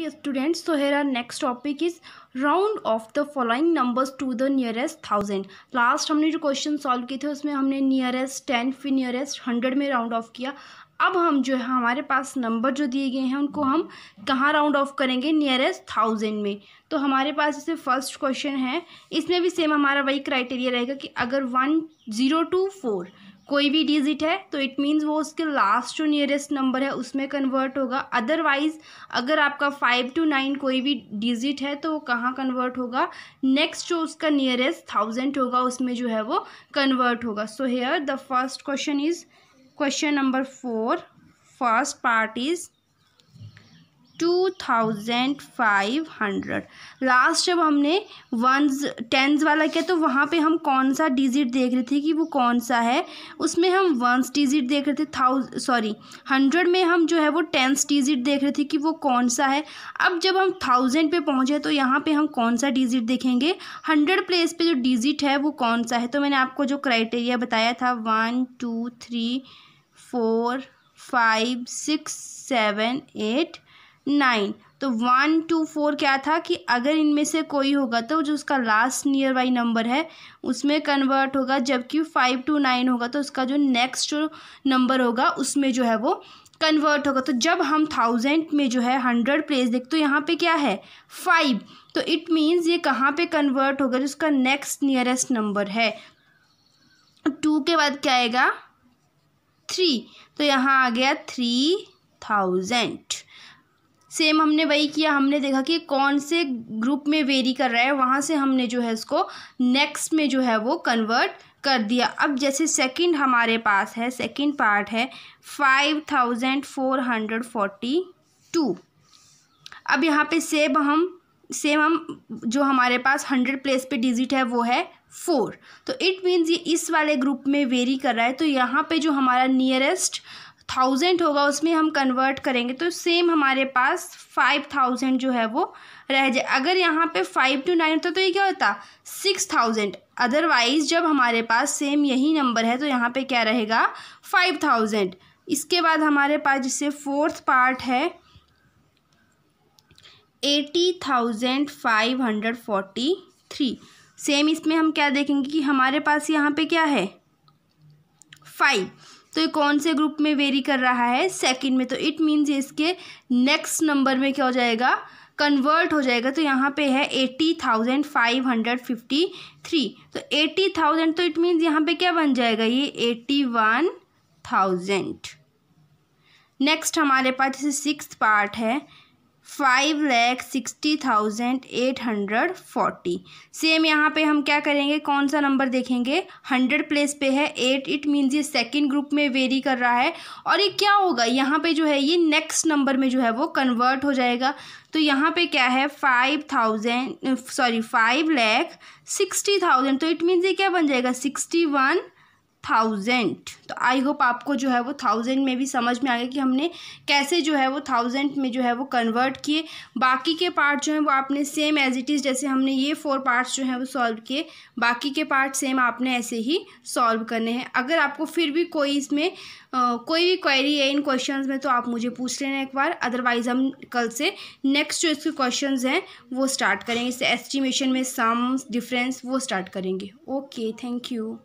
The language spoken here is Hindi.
dear students so here our next topic round off the following numbers to the nearest thousand last हमने जो क्वेश्चन सॉल्व किए थे उसमें हमने नियरेस्ट टेन फिर नियरेस्ट हंड्रेड में राउंड ऑफ किया अब हम जो है हमारे पास नंबर जो दिए गए हैं उनको हम कहाँ राउंड ऑफ करेंगे नियरेस्ट थाउजेंड में तो हमारे पास जैसे फर्स्ट क्वेश्चन है इसमें भी सेम हमारा वही क्राइटेरिया रहेगा कि अगर वन ज़ीरो टू फोर कोई भी डिजिट है तो इट मीन्स वो उसके लास्ट जो नियरेस्ट नंबर है उसमें कन्वर्ट होगा अदरवाइज अगर आपका फाइव टू नाइन कोई भी डिजिट है तो वो कहाँ कन्वर्ट होगा नेक्स्ट जो उसका नियरेस्ट थाउजेंड होगा उसमें जो है वो कन्वर्ट होगा so here the first question is question number four first part is two thousand five hundred last जब हमने वंस टेंस वाला किया तो वहाँ पे हम कौन सा डिजिट देख रहे थे कि वो कौन सा है उसमें हम वंस डिजिट देख रहे थे थाउज सॉरी हंड्रेड में हम जो है वो टेंस डिजिट देख रहे थे कि वो कौन सा है अब जब हम थाउजेंड पे पहुँचे तो यहाँ पे हम कौन सा डिजिट देखेंगे हंड्रेड प्लेस पे जो डिजिट है वो कौन सा है तो मैंने आपको जो क्राइटेरिया बताया था one two three four five six seven eight nine तो वन टू फोर क्या था कि अगर इनमें से कोई होगा तो जो उसका लास्ट नियर बाई नंबर है उसमें कन्वर्ट होगा जबकि फाइव टू नाइन होगा तो उसका जो नेक्स्ट नंबर होगा उसमें जो है वो कन्वर्ट होगा तो जब हम थाउजेंड में जो है हंड्रेड प्लेस देख तो यहाँ पे क्या है फाइव तो इट मीन्स ये कहाँ पे कन्वर्ट होगा जो उसका नेक्स्ट नियरेस्ट नंबर है टू के बाद क्या आएगा थ्री तो यहाँ आ गया थ्री थाउजेंड सेम हमने वही किया हमने देखा कि कौन से ग्रुप में वेरी कर रहा है वहाँ से हमने जो है इसको नेक्स्ट में जो है वो कन्वर्ट कर दिया अब जैसे सेकंड हमारे पास है सेकंड पार्ट है five thousand four hundred forty two अब यहाँ पे सेम हम सेम हम जो हमारे पास हंड्रेड प्लेस पे डिजिट है वो है फोर तो इट मीन्स ये इस वाले ग्रुप में वेरी कर रहा है तो यहाँ पे जो हमारा नियरेस्ट थाउजेंड होगा उसमें हम कन्वर्ट करेंगे तो सेम हमारे पास फाइव थाउजेंड जो है वो रह जाए अगर यहाँ पे फाइव टू नाइन होता तो ये क्या होता सिक्स थाउजेंड अदरवाइज़ जब हमारे पास सेम यही नंबर है तो यहाँ पे क्या रहेगा फाइव थाउजेंड इसके बाद हमारे पास जिससे फोर्थ पार्ट है eighty thousand five hundred forty three same इसमें हम क्या देखेंगे कि हमारे पास यहाँ पे क्या है फाइव तो ये कौन से ग्रुप में वेरी कर रहा है सेकंड में तो इट मीन्स इसके नेक्स्ट नंबर में क्या हो जाएगा कन्वर्ट हो जाएगा तो यहाँ पे है eighty thousand five hundred fifty three तो एट्टी थाउजेंड तो इट मीन्स यहाँ पे क्या बन जाएगा ये एट्टी वन थाउजेंड नेक्स्ट हमारे पास जैसे सिक्स पार्ट है five lakh sixty thousand eight hundred forty same यहाँ पे हम क्या करेंगे कौन सा नंबर देखेंगे हंड्रेड प्लेस पे है एट इट मीन्स ये सेकेंड ग्रुप में वेरी कर रहा है और ये क्या होगा यहाँ पे जो है ये नेक्स्ट नंबर में जो है वो कन्वर्ट हो जाएगा तो यहाँ पे क्या है five thousand sorry five lakh sixty thousand तो इट मीन्स ये क्या बन जाएगा सिक्सटी वन थाउजेंड तो आई होप आपको जो है वो थाउजेंड में भी समझ में आ गया कि हमने कैसे जो है वो थाउजेंड में जो है वो कन्वर्ट किए बाकी के पार्ट जो हैं वो आपने सेम एज इट इज़ जैसे हमने ये फोर पार्ट्स जो हैं वो सॉल्व किए बाकी के पार्ट सेम आपने ऐसे ही सॉल्व करने हैं अगर आपको फिर भी कोई इसमें आ, कोई भी क्वेरी है इन क्वेश्चन में तो आप मुझे पूछ लेना एक बार अदरवाइज हम कल से नेक्स्ट जो इसके क्वेश्चन हैं वो स्टार्ट करेंगे इससे एस्टिमेशन में सम डिफ्रेंस वो स्टार्ट करेंगे ओके थैंक यू